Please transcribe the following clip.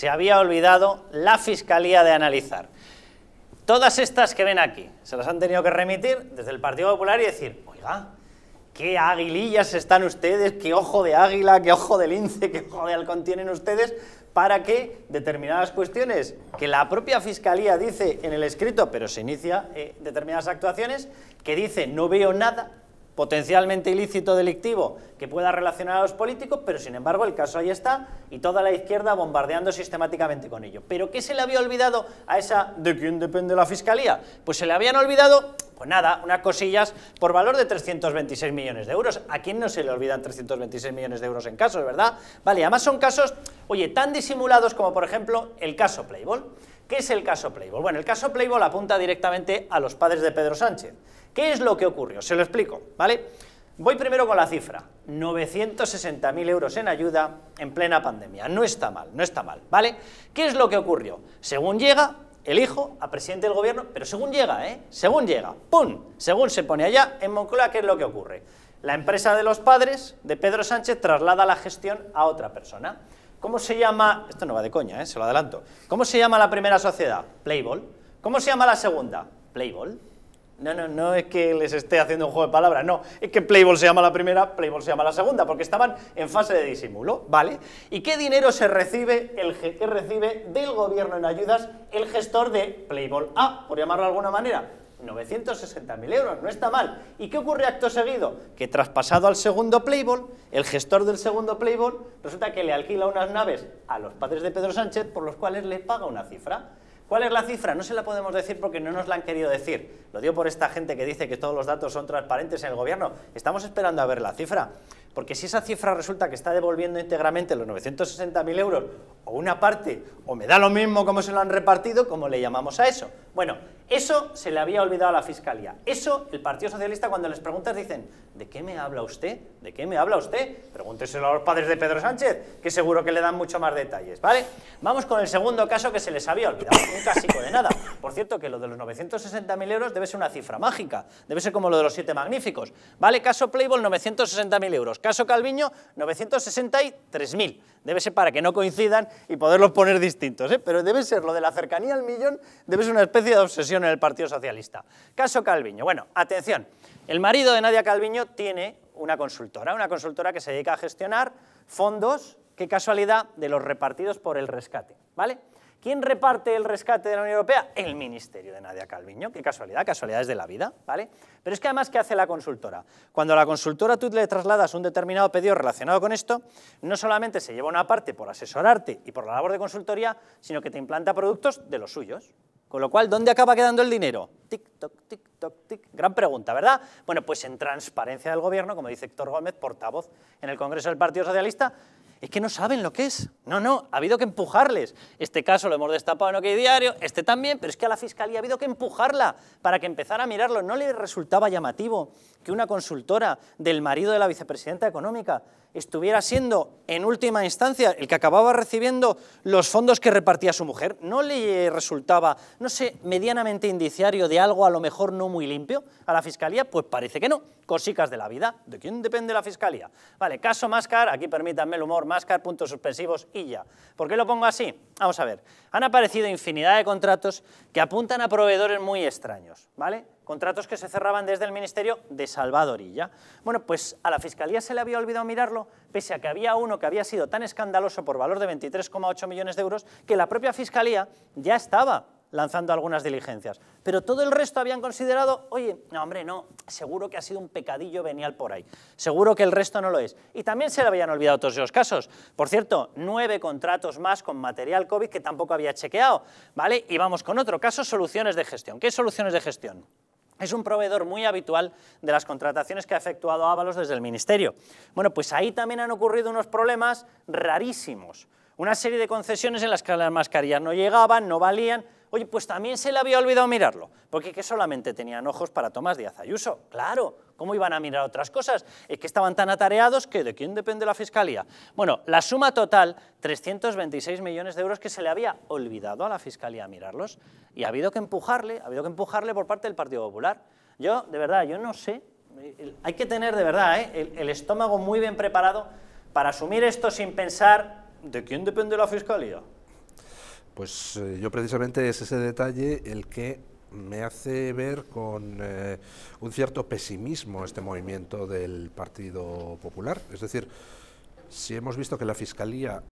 se había olvidado la Fiscalía de analizar. Todas estas que ven aquí, se las han tenido que remitir desde el Partido Popular y decir, oiga, qué aguilillas están ustedes, qué ojo de águila, qué ojo de lince, qué ojo de halcón tienen ustedes para que determinadas cuestiones que la propia Fiscalía dice en el escrito, pero se inicia eh, determinadas actuaciones, que dice no veo nada, potencialmente ilícito delictivo que pueda relacionar a los políticos, pero sin embargo el caso ahí está y toda la izquierda bombardeando sistemáticamente con ello. ¿Pero qué se le había olvidado a esa de quién depende la fiscalía? Pues se le habían olvidado, pues nada, unas cosillas por valor de 326 millones de euros. ¿A quién no se le olvidan 326 millones de euros en casos, verdad? Vale, además son casos, oye, tan disimulados como por ejemplo el caso Playboy. ¿Qué es el caso Playboy? Bueno, el caso Playboy apunta directamente a los padres de Pedro Sánchez. ¿Qué es lo que ocurrió? Se lo explico, ¿vale? Voy primero con la cifra, 960.000 euros en ayuda en plena pandemia. No está mal, no está mal, ¿vale? ¿Qué es lo que ocurrió? Según llega el hijo a presidente del gobierno, pero según llega, ¿eh? Según llega, ¡pum! Según se pone allá en Moncloa, ¿qué es lo que ocurre? La empresa de los padres de Pedro Sánchez traslada la gestión a otra persona. ¿Cómo se llama? Esto no va de coña, ¿eh? se lo adelanto. ¿Cómo se llama la primera sociedad? Playball. ¿Cómo se llama la segunda? Playball. No, no, no es que les esté haciendo un juego de palabras, no. Es que Playball se llama la primera, Playball se llama la segunda, porque estaban en fase de disimulo, ¿vale? ¿Y qué dinero se recibe, el, que recibe del gobierno en ayudas el gestor de Playball A, por llamarlo de alguna manera? 960.000 euros, no está mal. ¿Y qué ocurre acto seguido? Que traspasado al segundo Playboy, el gestor del segundo Playboy resulta que le alquila unas naves a los padres de Pedro Sánchez por los cuales le paga una cifra. ¿Cuál es la cifra? No se la podemos decir porque no nos la han querido decir. Lo digo por esta gente que dice que todos los datos son transparentes en el gobierno. Estamos esperando a ver la cifra. Porque si esa cifra resulta que está devolviendo íntegramente los 960.000 euros o una parte, o me da lo mismo como se lo han repartido, como le llamamos a eso. Bueno, eso se le había olvidado a la Fiscalía. Eso, el Partido Socialista, cuando les preguntas, dicen, ¿de qué me habla usted? ¿De qué me habla usted? Pregúnteselo a los padres de Pedro Sánchez, que seguro que le dan mucho más detalles, ¿vale? Vamos con el segundo caso que se les había olvidado. Un casico de nada. Por cierto, que lo de los 960.000 euros debe ser una cifra mágica. Debe ser como lo de los siete magníficos. ¿Vale? Caso Playboy, 960.000 euros. Caso Calviño, 963.000. Debe ser para que no coincidan y poderlos poner distintos, ¿eh? pero debe ser lo de la cercanía al millón, debe ser una especie de obsesión en el Partido Socialista. Caso Calviño. Bueno, atención, el marido de Nadia Calviño tiene una consultora, una consultora que se dedica a gestionar fondos, qué casualidad, de los repartidos por el rescate, ¿vale? ¿Quién reparte el rescate de la Unión Europea? El Ministerio de Nadia Calviño. Qué casualidad, casualidades de la vida, ¿vale? Pero es que además, ¿qué hace la consultora? Cuando a la consultora tú le trasladas un determinado pedido relacionado con esto, no solamente se lleva una parte por asesorarte y por la labor de consultoría, sino que te implanta productos de los suyos. Con lo cual, ¿dónde acaba quedando el dinero? Tic-toc, tic-toc, tic. Gran pregunta, ¿verdad? Bueno, pues en transparencia del gobierno, como dice Héctor Gómez, portavoz en el Congreso del Partido Socialista, es que no saben lo que es. No, no, ha habido que empujarles. Este caso lo hemos destapado en OK Diario, este también, pero es que a la Fiscalía ha habido que empujarla para que empezara a mirarlo. No le resultaba llamativo que una consultora del marido de la vicepresidenta económica estuviera siendo, en última instancia, el que acababa recibiendo los fondos que repartía su mujer, ¿no le resultaba, no sé, medianamente indiciario de algo a lo mejor no muy limpio a la Fiscalía? Pues parece que no. Cosicas de la vida. ¿De quién depende la Fiscalía? Vale, caso Máscar, aquí permítanme el humor, Máscar, puntos suspensivos y ya. ¿Por qué lo pongo así? Vamos a ver. Han aparecido infinidad de contratos que apuntan a proveedores muy extraños, ¿vale? contratos que se cerraban desde el Ministerio de Salvadorilla. Bueno, pues a la Fiscalía se le había olvidado mirarlo, pese a que había uno que había sido tan escandaloso por valor de 23,8 millones de euros, que la propia Fiscalía ya estaba lanzando algunas diligencias. Pero todo el resto habían considerado, oye, no, hombre, no, seguro que ha sido un pecadillo venial por ahí. Seguro que el resto no lo es. Y también se le habían olvidado todos esos casos. Por cierto, nueve contratos más con material COVID que tampoco había chequeado. ¿Vale? Y vamos con otro caso, soluciones de gestión. ¿Qué soluciones de gestión? es un proveedor muy habitual de las contrataciones que ha efectuado Ábalos desde el Ministerio. Bueno, pues ahí también han ocurrido unos problemas rarísimos. Una serie de concesiones en las que las mascarillas no llegaban, no valían, Oye, pues también se le había olvidado mirarlo, porque que solamente tenían ojos para Tomás Díaz Ayuso. Claro, ¿cómo iban a mirar otras cosas? Es que estaban tan atareados que ¿de quién depende la Fiscalía? Bueno, la suma total, 326 millones de euros que se le había olvidado a la Fiscalía mirarlos y ha habido que empujarle, ha habido que empujarle por parte del Partido Popular. Yo, de verdad, yo no sé, hay que tener de verdad ¿eh? el estómago muy bien preparado para asumir esto sin pensar ¿de quién depende la Fiscalía? Pues eh, yo precisamente es ese detalle el que me hace ver con eh, un cierto pesimismo este movimiento del Partido Popular. Es decir, si hemos visto que la Fiscalía